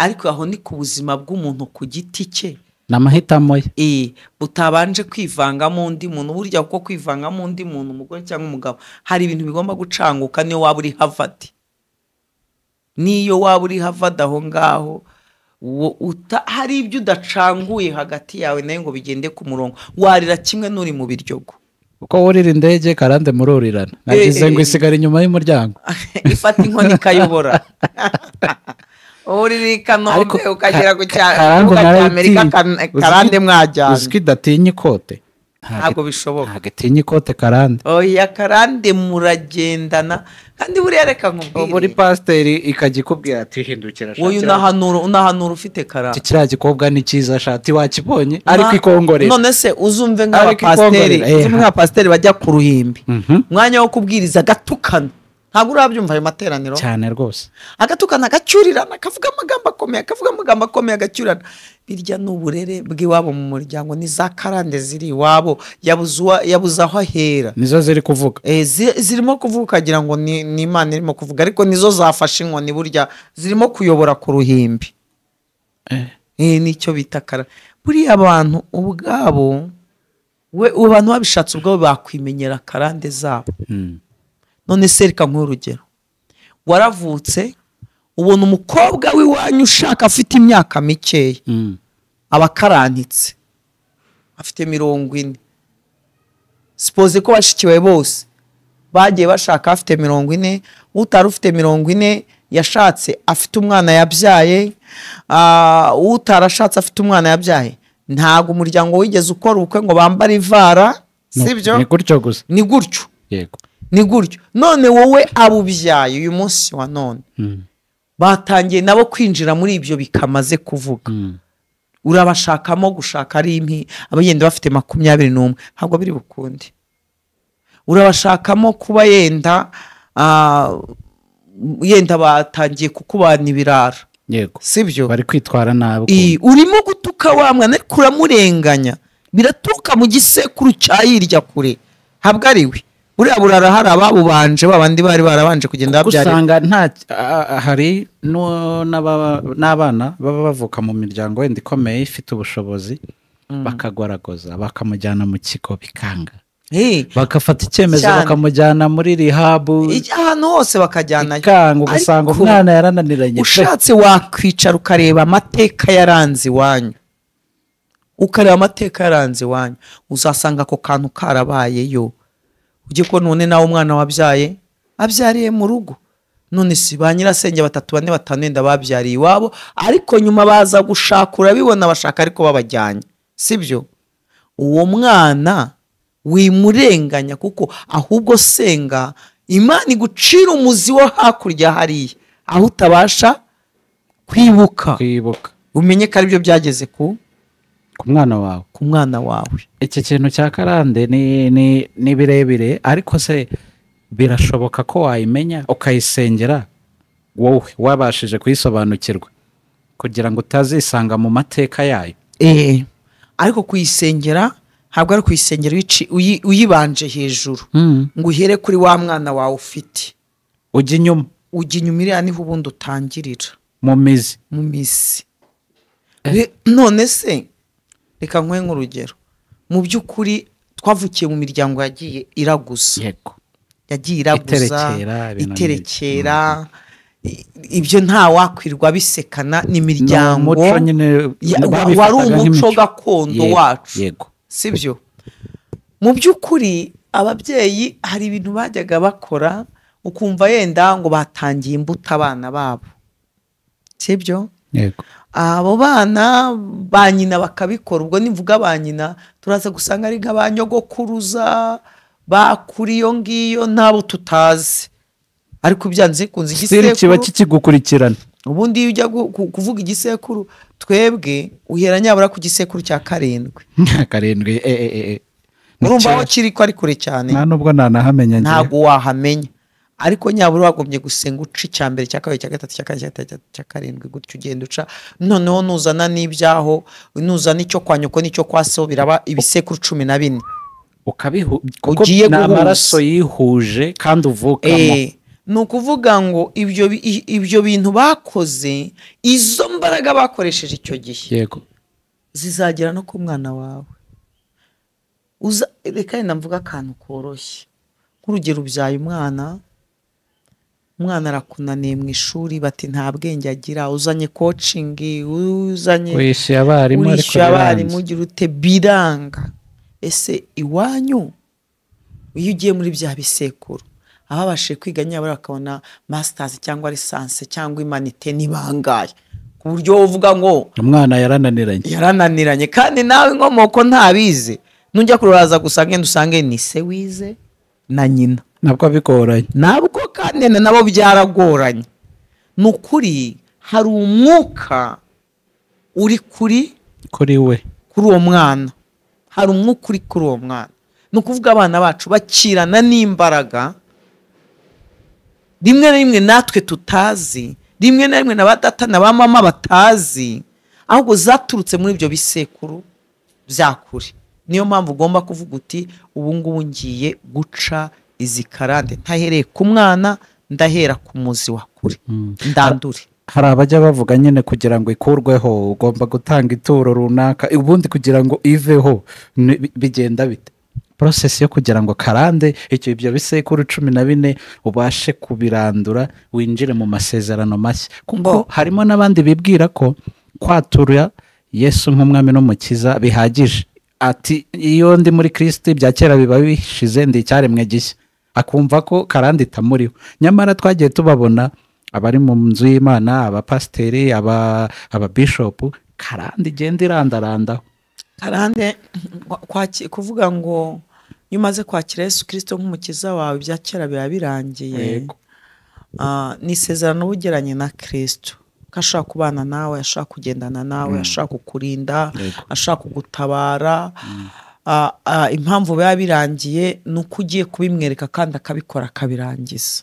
ariko aho ni ku buzima bw'umuntu ku giti cye ni amahitamo ye utabanje kwivangamo undi muntu burya kuko kwivangamo undi muntu umugore cyangwa umugabo hari ibintu bigomba gucanguka niyo waba uri havadi niyo waba uri havadi aho ngaho hari ibyo udacanguye hagati yawe nayo ngo bigende ku murongo warira kimwe n'uri mu biryogo uko wurira indege karande mururirana nagize ngo eh, eh, isigare inyuma y'umuryango ifata inkoni ikayobora uri kanombe ukagera ku cya amerika karande mwajyana uzwi datinye ikote ntabwo bishoboka ntabwo atinye ikote karande oya karande muragendana kandi buriya reka nkubwire muri pasiteri ikajya ikubwira ati hindukira uyu unahanura unahanura ufite karande iki kiriya gikobwa ni cyiza shati wakibonye ariko ikongorera none se uzumve nk'abapasiteri eh. nk'abapasiteri bajya ku ruhimbi umwanya mhm. wo kubwiriza agatukana ntabwo urabyumva ayo materaniro cyane rwose agatukana agacurirana akavuga amagambo akomeye akavuga amagambo akomeye agacyurana birya ni uburere bw'iwabo mu muryango ni za karande ziri iwabo yabuze aho ahera nizo ziri kuvuga eh, zirimo kuvuga ukagira ngo ni imana irimo kuvuga ariko nizo zafashe inkoni burya zirimo kuyobora ku ruhimbi eh. Eh, nicyo bita karande buriya abantu ubwabo we abantu babishatse ubwabo bakwimenyera karande zabo hmm. none se reka nk'urugero waravutse ubona umukobwa w'iwanyu ushaka afite imyaka mikeya mm. aba akarantitse afite mirongo ine sipoze ko bashikiwe bose bagiye bashaka afite mirongo ine utari ufite mirongo ine yashatse afite umwana yabyaye ah, utarashatse afite umwana yabyaye ntabwo umuryango wigeze ukora ubukwe ngo bambare ivara si byo ni gutyo gusa ni gutyo ni gutyo none wowe abubyaye uyu munsi wa none hmm. batangiye nabo kwinjira muri ibyo bikamaze kuvuga hmm. urabashakamo gushaka ari impi abagenda bafite makumyabiri n'umwe ntabwo biri bukunde urabashakamo kuba yenda ah, yenda batangiye kukubana ibirara yego sibyo bari kwitwara nabi urimo gutuka wa mwana ariko uramurenganya biraturuka mu gisekuru cya hirya kure habwo ari buriya burara hari ababubanje babandi bari barabanje kugenda babyara usanga nta hari n'abana baba bavuka mu miryango wenda ikomeye ifite ubushobozi mm. bakagwaragoza bakamujyana mu kigo bikanga bakafata icyemezo bakamujyana muri rihabu ahantu hose bakajyanayo ikanga ugasanga umwana yarananiranye ushatse wakwicara ukareba amateka yaranze iwanyu ukareba amateka yaranze iwanyu uzasanga ako kantu karabayeyo ujye kubona ubone nawe umwana wabyaye abyariye mu rugo none si ba nyirasenge batatu bane batanu wenda babyariye iwabo ariko nyuma baza gushaka urabibona bashaka ariko babajyanye sibyo uwo mwana wimurenganya kuko ahubwo senga imana igucira umuzi wo hakurya hariya aho utabasha kwibuka umenye ko aribyo byageze ku ku mwana wawe ku mwana wawe iki kintu cya karande ni birebire ariko se birashoboka ko wayimenya ukayisengera wowe wabashije kuyisobanukirwa kugira ngo utazisanga mu mateka yayo eee eh, ariko kuyisengera ntabwo ari kuyisengera uyibanje hejuru hmm. ngo uhere kuri wa mwana wawe ufite ujya inyuma ujya inyuma iriya niho ubundi utangirira mu mizi mu mizi eh. none se reka nkwe nk'urugero mu by'ukuri twavukiye mu miryango yagiye iraguza yagiye iraguza iterekera ibyo nta wakwirwa bisekana ni imiryango wari umuco gakondo wacu si byo mu by'ukuri ababyeyi hari ibintu bajyaga bakora ukumva yenda ngo batangiye imbuto abana babo si byo abo bana ba nyina bakabikora ubwo nivuga ba nyina turaza gusanga ari nk'aba nyogokuruza bakura iyo ngiyo ntabo tutazi ariko byanze bikunze igisekuru kiba kikigukurikirana ubundi iyo ujya kuvuga igisekuru twebwe uhera nyabura ku gisekuru cya karindwi karindwi eh, eh, eh, urumva aho kiri ko ari kure cyane nta nubwo ntanahamenya ntabwo wahamenya ariko nyabura wagomye gusenga uca icya mbere cya kabiri cya gatatu cya kane cya gatatu cya karindwi gutyo ugenda uca noneho nuzana n'ibyaho nuzana icyo kwa nyoko n'icyo kwa so biraba ibisekuru cumi na bine ugiye guhuza ni amaraso yihuje kandi uvukamo eh, ni ukuvuga ngo ibyo bintu bakoze izo mbaraga bakoresheje icyo gihe yego zizagera no ku mwana wawe reka yenda akantu koroshye nk'urugero ubyaye umwana umwana arakunaniye mu ishuri bati nta bwenge agira uzanye kocingi uzanye wishyuye abarimu ugira ute biranga ese iwanyu iyo ugiye muri bya bisekuru ababashije kwiga nyabura akabona masitazi cyangwa lisansi cyangwa imanite ntibangaye ku buryo uvuga ngo umwana yarananiranye yarananiranye kandi nawe inkomoko ntabize nujya kururaza gusa ngenda usange ni se wize na nyina nabwo bigoranye nabwo kandi nabo byaragoranye ni ukuri hari umwuka uri kuri kuri we kuri uwo mwana hari umwuka uri kuri uwo mwana ni ukuvuga abana bacu bakirana n'imbaraga rimwe na rimwe natwe tutazi rimwe na rimwe na ba data na ba mama batazi ahubwo zaturutse muri ibyo bisekuru byakure niyo mpamvu ugomba kuvuga uti ubu ngubu ngiye guca izi karande ntahereye ku mwana ndahera ku muzi wa kure hmm. ndandure hari abajya bavuga nyine kugira ngo ikurweho ugomba gutanga ituro runaka ubundi kugira ngo iveho bigenda bite porosesi yo kugira ngo karande icyo ibyo bisekuru cumi na bine ubashe kubirandura winjire mu masezerano mashya kuko harimo n'abandi bibwira ko kwatura yesu nk'umwami n'umukiza bihagije ati iyo ndi muri kirisiti bya kera biba bishize ndi icyaremwe gishya akumva ko karandita muriho nyamara twagiye tubabona abari mu nzu y'imana abapasiteri ababishopu karande igenda irandarandaho karande kuvuga ngo iyo umaze kwakira yesu kirisito nk'umukiza wawe ibya kera biba birangiye ah, ni isezerano uba ugeranye na kirisito ko ashaka kubana nawe ashaka kugendana nawe mm. ashaka kukurinda ashaka kugutabara mm. impamvu biba birangiye ni uko ugiye kubimwereka kandi akabikora akabirangiza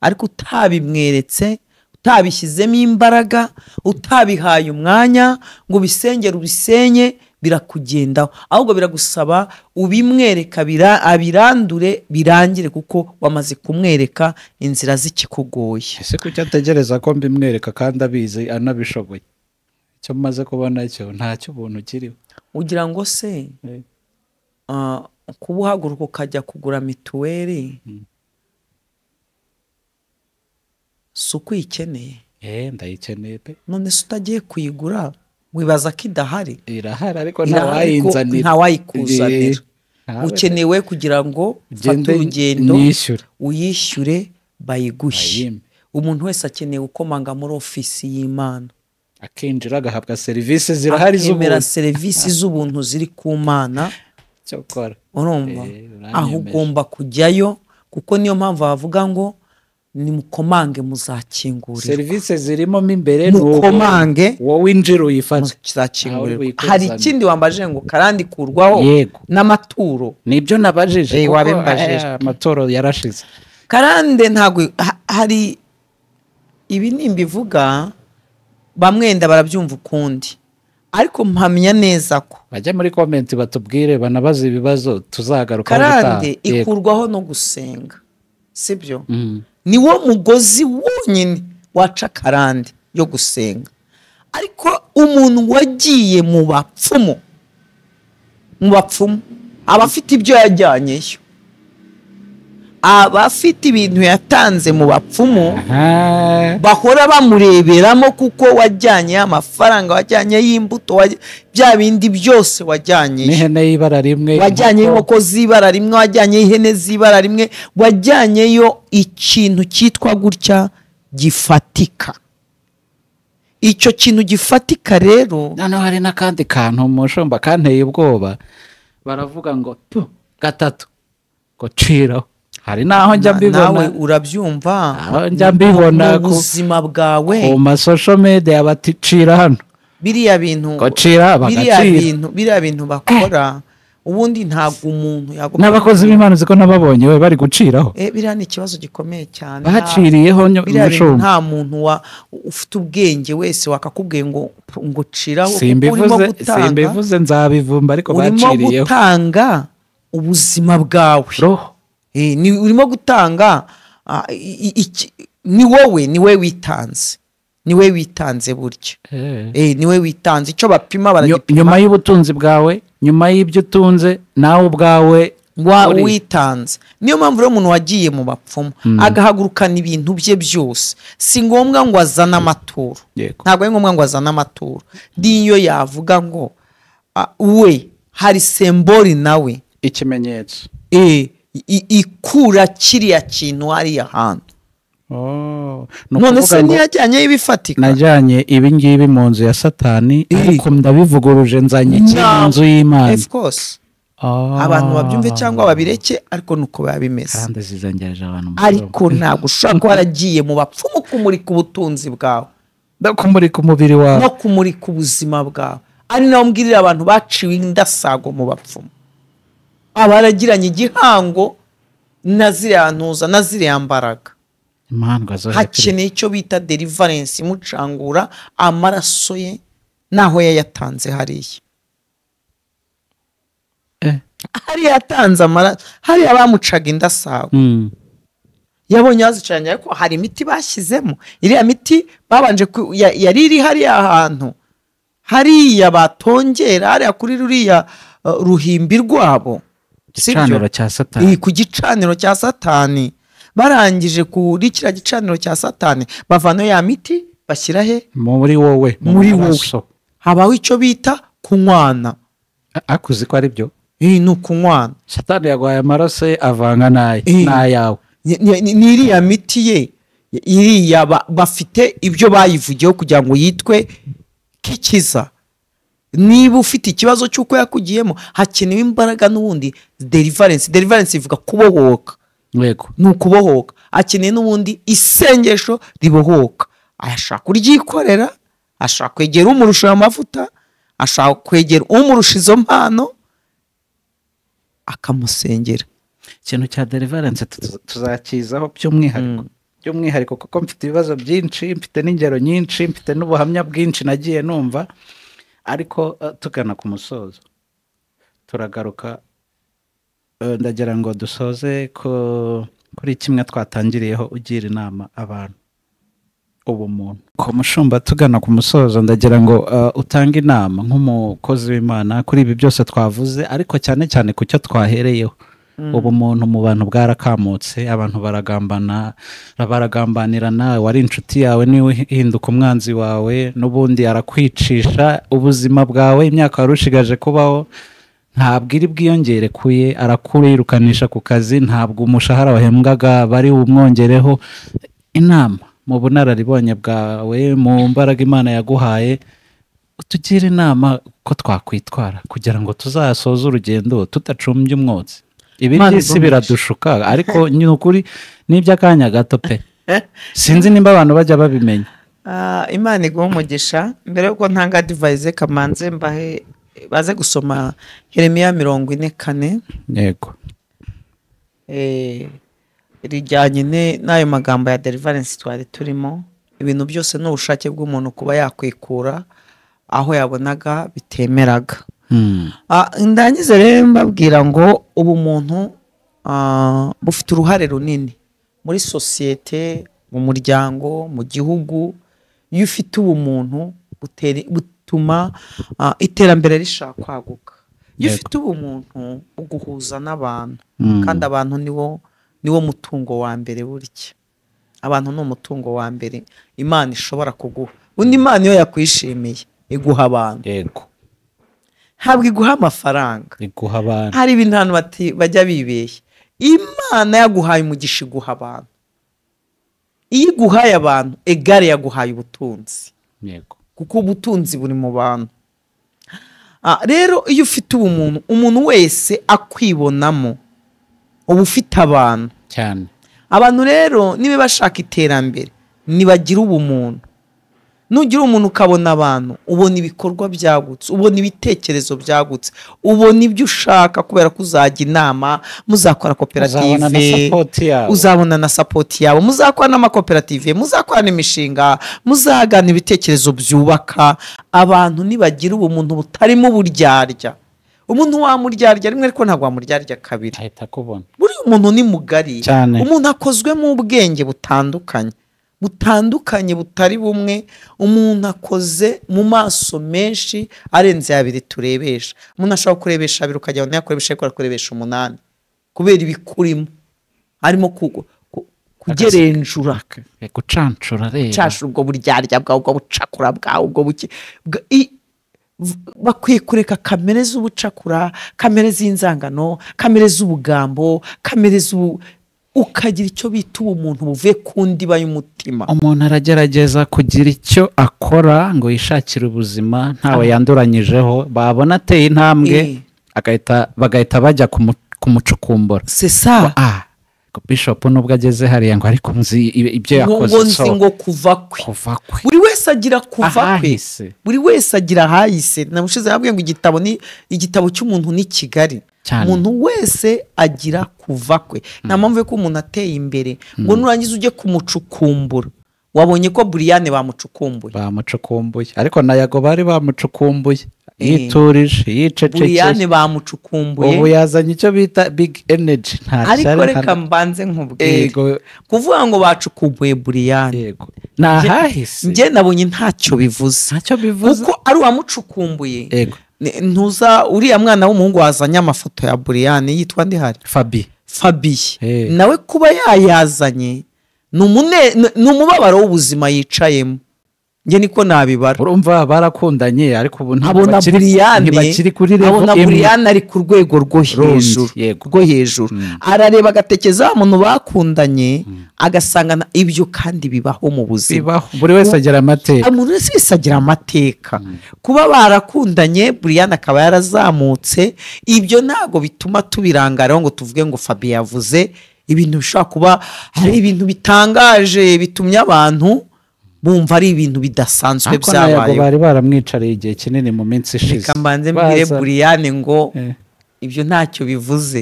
ariko utabimweretse utabishyizemo imbaraga utabihaye umwanya ngo ubisengere ubisenye birakugendaho ahubwo biragusaba ubimwereka abirandure birangire kuko wamaze kumwereka inzira zikikugoye ese kuki ategereza ko mbimwereka kandi abizi anabishoboye icyo maze kubona cyo ntacyo ubuntu kiriho ugira ngo se eh. Ah, kuba uhaguruka ukajya kugura mituweri hmm. si uko eh, ndayikeneye pe none se utagiye kuyigura wibaza ko idahari irahari ariko ntawayikuzanira eh, ukenewe kugira ngo ufate urugendo uyishyure bayiguhe umuntu wese akeneye gukomanga muri ofisi y'imana akinjira agahabwa serivisi zirahari z'ubuntu serivisi z'ubuntu ziri ku mana urumva eh, aho ugomba kujyayo kuko niyo mpamvu bavuga ngo ni mukomange muzakingurirwa serivisi zirimo mo imbere ni mukomange wowe injira uyifata muzakingurirwa hari ikindi wambaje ngo karandikurwaho n'amaturo nibyo nabajije eh, wabimbajeje eh, amaturo yarashize karande ntabwo hari ibi ni imbivuga bamwenda barabyumva ukundi ariko mpamya neza ko bajya muri komenti batubwire banabaze ibibazo tuzagaruka karande ikurwaho no gusenga sibyo mm-hmm. niwo mugozi wonyine waca karande yo gusenga ariko umuntu wagiye mu bapfumu mu bapfumu aba afite ibyo yajyanyeyo abafite ibintu yatanze mu bapfumu bahora bamureberamo kuko wajyanye amafaranga wajyanye y'imbuto bya bindi byose wajyanye n'ihene y'ibara rimwe wajyanye inkoko z'ibara rimwe wajyanye ihene z'ibara rimwe wajyanyeyo ikintu cyitwa gutya gifatika icyo kintu gifatika rero noneho hari n'akandi kantu mushumba kanteye ubwoba baravuga ngo gatatu ngo ciraho hari n'aho njya mbibona nawe urabyumva njya mbibona ku buzima bwawe ku masosho media baticira hano biriya bintu biriya bintu biriya bintu bakora ubundi ntabwo umuntu yagomba n'abakozi b'imana ziko nababonye we bari guciraho eh, biriya ni ikibazo gikomeye cyane baciriyeho nyuma nta muntu ufite ubwenge wese wakakubwiye ngo ngo ciraho simbivuze nzabivumba ariko baciriyeho urimo gutanga ubuzima bwawe roho Eh, ni urimo gutanga ah, ni wowe ni we witanze ni we witanze burya eh. Eh, ni we witanze icyo bapima baragipima nyuma y'ubutunzi bwawe nyuma y'ibyo utunze nawe ubwawe witanze niyo mpamvu rero umuntu wagiye mu bapfumu hmm. agahagurukana ibintu bye byose si ngombwa ngo azane amaturo ntabwo ari ngombwa ngo azane amaturo n'iyo yavuga ngo ah, we hari sembori nawe ikimenyetso eee ikura kiriya kintu hariya hantu oh. none se ntiyajyanye ibifatika najyanye ibingibi mu nzu ya satani ariko ndabivuguruje nzanye mu nzu y'imana ah. abantu babyumve cyangwa babireke ariko nuko biba bimeze ariko ntabwo ushobora kuba waragiye mu bapfumu kumurika ubutunzi bwawe no kumurika umubiri wawe no kumurika ubuzima bwawe ari nawe mbwirira abantu baciwe indasago mu bapfumu abaragiranye igihango na ziriya ntuza na ziriya mbaraga hakeneye icyo bita derivarensi imucangura amaraso ye n'aho yayatanze hariya eh. hariya yatanze amaraso hariya bamucaga indasabo hmm. yabonye bazicanye ariko hari imiti bashyizemo iriya miti babanje yari iri hariya hantu hariya batongera hariya kuri ruriya eh, ruhimbi rwabo igicaniro cya satani ku gicaniro cya satani barangije kuri kiriya gicaniro cya satani bavano ya miti bashyira he muri wowe muri wowe habaho icyo bita kunywana akuzi ko ari byo iyi ni ukunywana satani yaguhaye amaraso ye avanga n'ayawe ni iriya miti ye iriya bafite ibyo bayivugiyeho kugira ngo yitwe kikiza niba ufite ikibazo cy'uko yakugiyemo hakenewe imbaraga n'ubundi derivarensi derivarensi ivuga kubohoka ni ukubohoka akeneye n'ubundi isengesho ribohoka ashaka uryikorera ashaka kwegera umurusha amavuta ashaka kwegera umurusha izo mpano akamusengera ikintu cya derivarensi tuzakizaho by'umwihariko hmm. by'umwihariko kuko mfite ibibazo byinshi mfite n'ingero nyinshi mfite n'ubuhamya bwinshi nagiye numva ariko eh, tugana ku musozo turagaruka eh, ndagira ngo dusoze kuri kimwe twatangiriyeho ugira inama abantu ubumuntu ku mushumba tugana ku musozo ndagira ngo eh, utange inama nk'umukozi w'imana kuri ibi byose twavuze ariko cyane cyane ku cyo twahereyeho Mm. ubu umuntu mu bantu bwarakamutse abantu baragambana baragambanira baragambanirana wari inshuti yawe niwe uhinduka umwanzi wawe n'ubundi arakwicisha ubuzima bwawe imyaka wari ushigaje kubaho ntabwo iri bwiyongere ku ye arakuyirukanisha ku kazi ntabwo umushahara wahembwaga bari umwongereho inama mu bunararibonye bwawe mu mbaraga imana yaguhaye tugire inama ko twakwitwara kugira ngo tuzasoze urugendo tudacumbye umwotsi ibi by'isi biradushuka ariko ni ukuri n'iby'akanya gato pe sinzi nimba abantu bajya babimenya ah, imana iguha umugisha mbere y'uko ntanga divayize kamanze mbahe baze gusoma heremiya mirongo ine kane yego eh, rijyanye n'ayo magambo ya derivarensi twari turimo ibintu byose n'ubushake bw'umuntu kuba yakwikura aho yabonaga bitemeraga Ah, ndangize rero mbabwira ngo ubumuntu ah, bufite uruhare runini muri sosiyete mu muryango mu gihugu iyo ufite ubumuntu butuma ah, iterambere rishaka kwaguka iyo ufite ubumuntu uguhuza n'abantu mm. kandi abantu ni wo mutungo wa mbere burya abantu ni umutungo wa mbere imana ishobora kuguha undi imana iyo yakwishimiye iguha abantu ntabwo iguha amafaranga iguha abantu hari ibintu bajya bibeshya imana yaguhaye umugisha iguha abantu iyo iguhaye abantu egare yaguhaye ubutunzi kuko ubutunzi buri mu bantu ah, rero iyo ufite ubumuntu umuntu wese akwibonamo uba ufite abantu cyane abantu rero niba bashaka iterambere ntibagira ubumuntu nugira umuntu ukabona abantu ubona ibikorwa byagutse ubona ibitekerezo byagutse ubona ibyo ushaka kubera ko uzajya inama muzakora koperative uzabona na sapoti yabo muzakora n'amakoperative muzakora n'imishinga muzagana ibitekerezo byubaka abantu nibagira ubumuntu butarimo uburyarya umuntu wamuryarya rimwe ariko ntabwo wamuryarya kabiri buriya umuntu ni mugari umuntu akozwe mu ubwenge butandukanye butandukanye butari bumwe umuntu akoze mu maso menshi arenze abiri turebesha umuntu ashobora kurebesha abiri ukajya undi yakoresha ariko arakoresha umunani kubera ibikurimo harimo kugerenjura gucanshura rero ubwo buryarya bwawe ubwo bucakura bwawe ubwo buke bakwiye kureka kamere z'ubucakura kamere z'inzangano kamere z'ubugambo kamere z'ubu ukagira icyo bita ubumuntu buvuye ku ndiba y'umutima umuntu aragerageza kugira icyo akora ngo yishakire ubuzima ntawe ah. yanduranyijeho babona ateye intambwe eh. bagahita bajya kumucukumbura si sa ah, bishopu nubwo ageze hariya ngo ariko nzi ibyo yakoze ngo kuva kwe wese agira kuva kwe buri wese agira ahahise namushize yabwiye ngo igitabo ni igitabo cy'umuntu ni kigali umuntu wese agira kuva kwe mm. nta mpamvu yo ko umuntu ateye imbere ngo mm. nurangiza ujye kumucukumbura wabonye ko buriyane bamucukumbuye bamucukumbuye ariko na yago bari bamucukumbuye yiturije yicecekeye buriyane bamucukumbuye ubu yazanye icyo bita big energy nta ariko reka mbanze nkubwire kuvuga ngo bacukumbuye buriyane ni ahahise njye nabonye ntacyo bivuze ntacyo bivuze kuko ari uwamucukumbuye ntuza uriya mwana w'umuhungu wazanye amafoto ya buriyane yitwa ndihari fabi fabiye nawe kuba yayazanye ni umubabaro w'ubuzima yicayemo njye niko nabibara urumva barakundanye ariko ubu ntabona buriyane ntabona buriyane ari ku rwego rwo hejuru rwo hejuru mm. arareba agatekerezaho muntu bakundanye agasanga ibyo kandi bibaho mu buzima buri wese agira amateka buri wese agira amateka mm. kuba barakundanye buriyane akaba yarazamutse ibyo ntabwo bituma tubirangaraho ngo tuvuge ngo Fabi yavuze ibintu bishobora kuba hari ibintu bitangaje bitumye abantu bumva ari ibintu bidasanzwe byabayeho bari baramwicariye igihe kinini mu minsi ishize reka mbanze mbwire buriyane ngo eh. ibyo ntacyo bivuze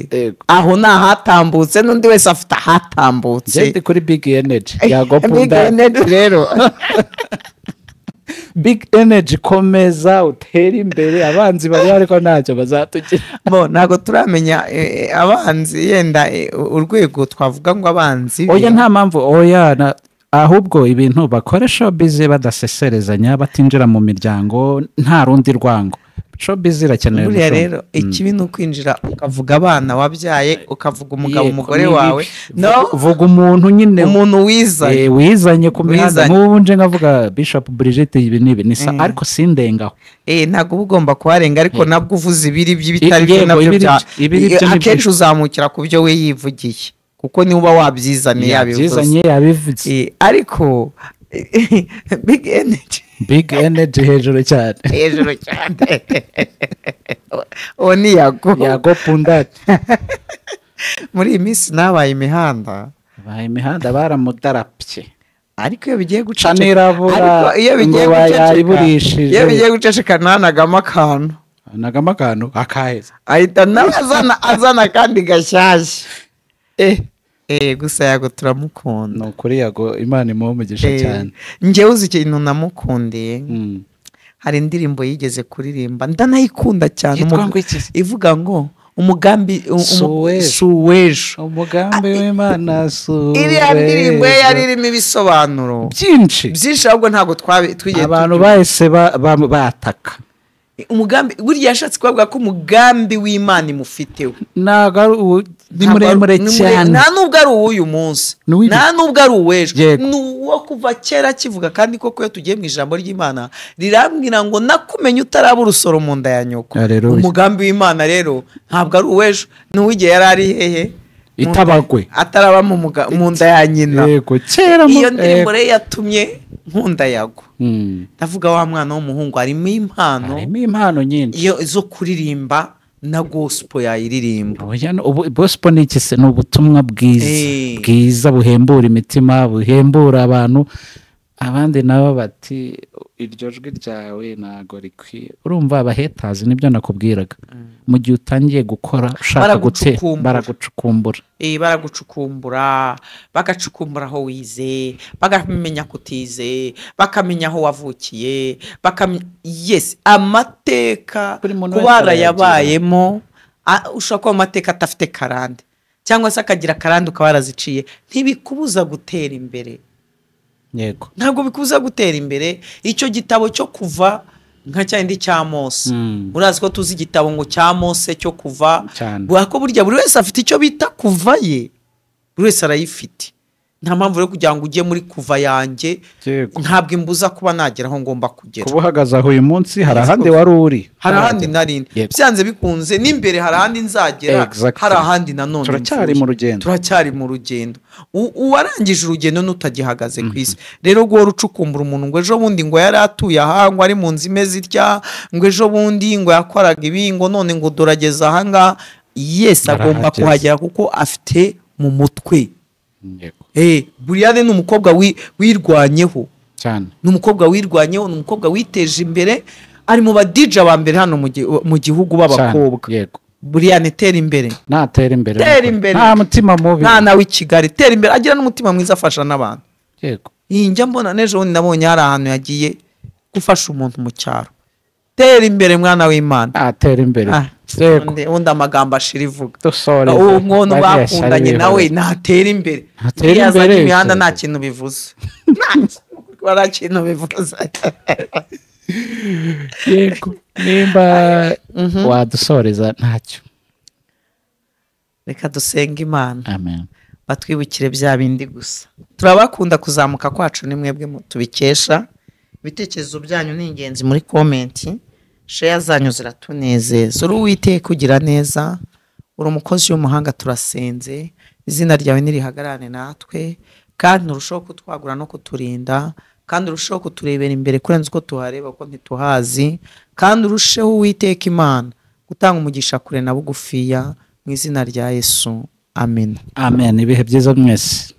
aho ni ahatambutse n'undi wese afite ahatambutse ndi kuri big energy eh, big energy rero big energy komeza utere imbere abanzi bari ariko ntacyo bazatugira ntabwo turamenya eh, abanzi yenda urwego twavuga ngo abanzi oya nta mpamvu oya ahubwo ibintu bakora bize badaseserezanya batinjira mu miryango nta rundi rwango shopizi irakenewe buriya rero mm. ikibi ni ukwinjira ukavuga abana wabyaye ukavuga umugabo umugore wawe vuga umuntu nyine umuntu wizanye eh, wizanye ku mihanda nk'ubu nje nkavuga bishopu burigite ibi ni ibi nisa mm. ariko eh, ntabwo uba ugomba kuharenga ariko nabwo uvuze ibiri by'ibitari byo nabyo akenshi uzamukira ku byo we yivugiye kuko niba uba wabyizanye yabyizanye yabivutse eh, ariko big energy big energy hejuru cyane hejuru cyane uwo ni yago yago pundati muri iyi minsi nabaye imihanda babaye imihanda baramudarapye ariko iyo bigiye gucana irabura ngo yayiburishije iyo bigiye guceceka ntanagamo akantu ntanagamo akantu akaheza ahita nawe azana akandi gashyashya eh, Eh, gusa yago turamukunda ni ukuri yago imana imuha umugisha eh, cyane njyewe uzi ikintu namukundiye mm. hari indirimbo yigeze kuririmba ndanayikunda cyane ivuga ngo umugambi um, suwejo umugambi ah, w'imana suwejo iriya ndirimbo yari irimo ibisobanuro byinshi byinshi ahubwo ntabwo twigiye abantu bahise bataka umugambi burya yashatse kubavuga ko umugambi w'imana imufiteho ntabwo ari ni muremure cyane nta nubwo ari uw'uyu munsi nta nubwo ari uw'ejo ni uwo kuva kera kivuga kandi koko iyo tugiye mu ijambo ry'imana rirambwira ngo nakumenye utaraba urusoro mu nda ya nyoko umugambi w'imana rero ntabwo ari uw'ejo ni uw'igihe yari ari hehe itabagwe ataraba mu nda ya nyina iyo ndirimbo rero yatumye nkunda yagwa hmm. ndavuga wa mwana w'umuhungu harimo impano harimo impano nyinshi zo kuririmba na gospel yayiririmba oh, gosipo ni iki se ni ubutumwa bwiza eh. bwiza buhembura imitima buhembura abantu abandi nabo bati iryo jwi ryawe ntabwo rikwiye urumva abahetazi nibyo nakubwiraga mm. mu gihe utangiye gukora ushaka gutera baragucukumbura eh, baragucukumbura bagacukumbura aho wize bakamenya ko utize bakamenya aho wavukiye yesi amateka kuba yarayabayemo ushobora kuba amateka adafite karande cyangwa se akagira karande ukaba waraziciye ntibikubuza gutera imbere ntabwo bikuza gutera imbere icyo gitabo cyo kuva nka cyandi cya mose hmm. urazi ko tuzi igitabo ngo cya mose cyo kuva burya buri wese afite icyo bita kuva ye buri wese arayifite nta mpamvu yo kugira ngo ujye muri kuva yanjye ntabwo imbuza kuba nagera aho ngomba kugera kuba uhagaze aho uyu munsi hari ahandi wari uri hari ahandi narindi byanze bikunze n'imbere hari ahandi nzagera hari ahandi nanone turacyari mu rugendo turacyari mu rugendo uwarangije urugendo n'utagihagaze ku isi mhm. rero guhora ucukumbura umuntu ngo ejo bundi ngo yari atuye aha ngo ari mu nzu imeze itya ngo ejo bundi ngo yakoraga ibi ngo none ngo durageze ahangaha yesi agomba kuhagera kuko afite mu mutwe Eh, buriyade ni umukobwa wirwanyeho cyane ni umukobwa wirwanyeho ni umukobwa witeje imbere ari mu badije ba mbere hano mu gihugu b'abakobwa buriyane tera imbere natera imbere tera imbere nta mutima mubi nta nawe i kigali tera imbere agira n'umutima mwiza afasha n'abantu yego iyi njya mbona n'ejo bundi nabonye hari ahantu yagiye gufasha umuntu mu cyaro tera imbere mwana w'imana atera ah, imbere ah, undi amagambo ashira ivuga ah, uwo muntu bakundanye nawe natera imbere ntiyaza imihanda nta kintu bivuze nta kintu bivuze yego nimba mhm. wadusoreza ntacyo reka dusenge imana batwibukire bya bindi gusa turabakunda kuzamuka kwacu ni mwebwe tubikesha ibitekerezo byanyu ni ingenzi muri komenti sheya zanyu ziratunezeza uri uwiteka kugira neza uri umukozi w'umuhanga turasenze izina ryawe ntirihagarane natwe kandi nturushaho kutwagura no kuturinda kandi urusheho kuturebera imbere kurenza uko tuhareba kuko ntituhazi kandi urusheho uwiteka imana gutanga umugisha kure na bugufiya mu izina rya yesu amen amen ibihe byiza mwese